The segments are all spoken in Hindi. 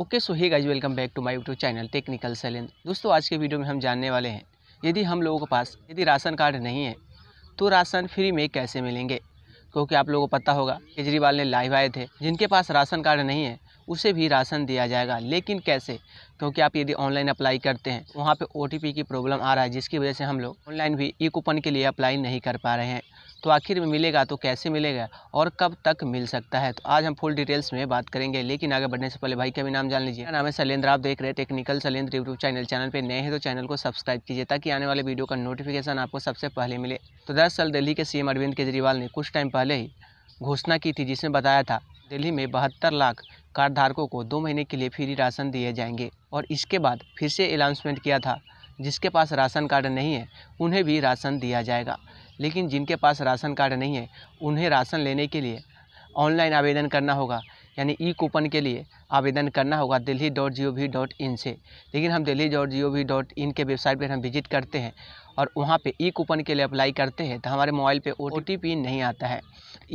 okay so hey guys welcome back to my YouTube channel technical Shailendra दोस्तों आज के वीडियो में हम जानने वाले हैं यदि हम लोगों के पास यदि राशन कार्ड नहीं है तो राशन फ्री में कैसे मिलेंगे क्योंकि आप लोगों को पता होगा केजरीवाल ने लाइव आए थे जिनके पास राशन कार्ड नहीं है उसे भी राशन दिया जाएगा लेकिन कैसे क्योंकि आप यदि ऑनलाइन अप्लाई करते हैं वहाँ पर ओ की प्रॉब्लम आ रहा है जिसकी वजह से हम लोग ऑनलाइन भी ई कूपन के लिए अप्लाई नहीं कर पा रहे हैं तो आखिर में मिलेगा तो कैसे मिलेगा और कब तक मिल सकता है तो आज हम फुल डिटेल्स में बात करेंगे लेकिन आगे बढ़ने से पहले भाई का भी नाम जान लीजिए नाम है शैलेंद्र आप देख रहे हैं technical Shailendra YouTube channel channel पर नए हैं तो चैनल को सब्सक्राइब कीजिए ताकि आने वाले वीडियो का नोटिफिकेशन आपको सबसे पहले मिले तो दरअसल दिल्ली के सीएम अरविंद केजरीवाल ने कुछ टाइम पहले ही घोषणा की थी जिसमें बताया था दिल्ली में बहत्तर लाख कार्ड धारकों को दो महीने के लिए फ्री राशन दिए जाएंगे और इसके बाद फिर से अनाउंसमेंट किया था जिसके पास राशन कार्ड नहीं है उन्हें भी राशन दिया जाएगा लेकिन जिनके पास राशन कार्ड नहीं है उन्हें राशन लेने के लिए ऑनलाइन आवेदन करना होगा यानी ई कूपन के लिए आवेदन करना होगा Delhi dot G O V dot in से लेकिन हम Delhi dot G O V dot in के वेबसाइट पर हम विजिट करते हैं और वहाँ पे ई कूपन के लिए अप्लाई करते हैं तो हमारे मोबाइल पे ओ नहीं आता है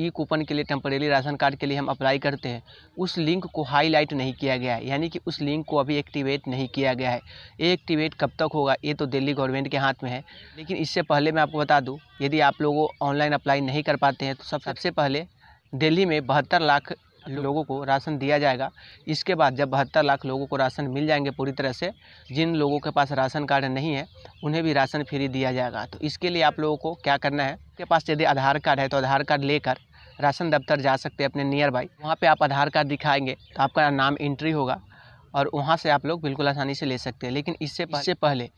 ई कूपन के लिए टेम्परेरी राशन कार्ड के लिए हम अप्लाई करते हैं उस लिंक को हाईलाइट नहीं किया गया है यानी कि उस लिंक को अभी एक्टिवेट नहीं किया गया है ये एक्टिवेट कब तक होगा ये तो दिल्ली गवर्नमेंट के हाथ में है लेकिन इससे पहले मैं आपको बता दूँ यदि आप लोगों ऑनलाइन अप्लाई नहीं कर पाते हैं तो सब सबसे पहले दिल्ली में बहत्तर लाख लोगों को राशन दिया जाएगा इसके बाद जब बहत्तर लाख लोगों को राशन मिल जाएंगे पूरी तरह से जिन लोगों के पास राशन कार्ड नहीं है उन्हें भी राशन फ्री दिया जाएगा तो इसके लिए आप लोगों को क्या करना है आपके पास यदि आधार कार्ड है तो आधार कार्ड लेकर राशन दफ्तर जा सकते हैं अपने नियर बाई वहाँ पर आप आधार कार्ड दिखाएंगे तो आपका नाम एंट्री होगा और वहाँ से आप लोग बिल्कुल आसानी से ले सकते हैं लेकिन इससे पहले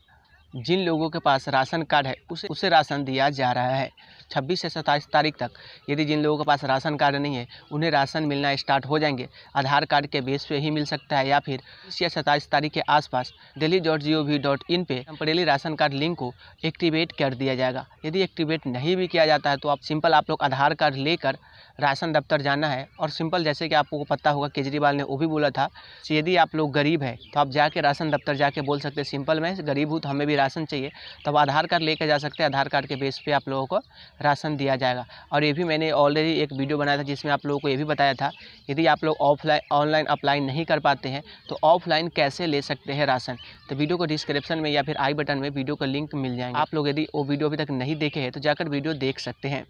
जिन लोगों के पास राशन कार्ड है उसे उसे राशन दिया जा रहा है छब्बीस से सत्ताईस तारीख तक यदि जिन लोगों के पास राशन कार्ड नहीं है उन्हें राशन मिलना स्टार्ट हो जाएंगे आधार कार्ड के बेस पे ही मिल सकता है या फिर या सत्ताईस तारीख के आसपास Delhi dot G O V dot in पर टेम्परेली राशन कार्ड लिंक को एक्टिवेट कर दिया जाएगा यदि एक्टिवेट नहीं भी किया जाता है तो आप सिंपल आप लोग आधार कार्ड लेकर राशन दफ्तर जाना है और सिंपल जैसे कि आपको पता होगा केजरीवाल ने वो भी बोला था कि यदि आप लोग गरीब हैं तो आप जाके राशन दफ्तर जाके बोल सकते हैं सिंपल मैं गरीब हूँ तो हमें भी राशन चाहिए तब आधार कार्ड लेकर जा सकते हैं आधार कार्ड के बेस पे आप लोगों को राशन दिया जाएगा और ये भी मैंने ऑलरेडी एक वीडियो बनाया था जिसमें आप लोगों को ये भी बताया था यदि आप लोग ऑफलाइन ऑनलाइन अप्लाई नहीं कर पाते हैं तो ऑफलाइन कैसे ले सकते हैं राशन तो वीडियो को डिस्क्रिप्शन में या फिर आई बटन में वीडियो का लिंक मिल जाएंगे आप लोग यदि वो वीडियो अभी तक नहीं देखे हैं तो जाकर वीडियो देख सकते हैं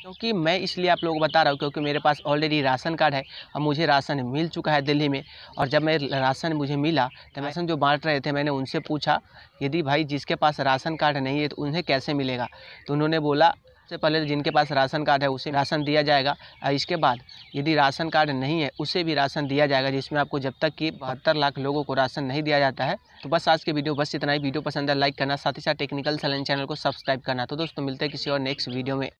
क्योंकि मैं इसलिए आप लोगों को बता रहा हूँ क्योंकि मेरे पास ऑलरेडी राशन कार्ड है और मुझे राशन मिल चुका है दिल्ली में और जब मैं राशन मुझे मिला तो राशन जो बांट रहे थे मैंने उनसे पूछा यदि भाई जिसके पास राशन कार्ड नहीं है तो उन्हें कैसे मिलेगा तो उन्होंने बोला सबसे पहले तो जिनके पास राशन कार्ड है उसे राशन दिया जाएगा इसके बाद यदि राशन कार्ड नहीं है उसे भी राशन दिया जाएगा जिसमें आपको जब तक कि बहत्तर लाख लोगों को राशन नहीं दिया जाता है तो बस आज के वीडियो बस इतना ही वीडियो पसंद है लाइक करना साथ ही साथ टेक्निकल सलन चैनल को सब्सक्राइब करना तो दोस्तों मिलते हैं किसी और नेक्स्ट वीडियो में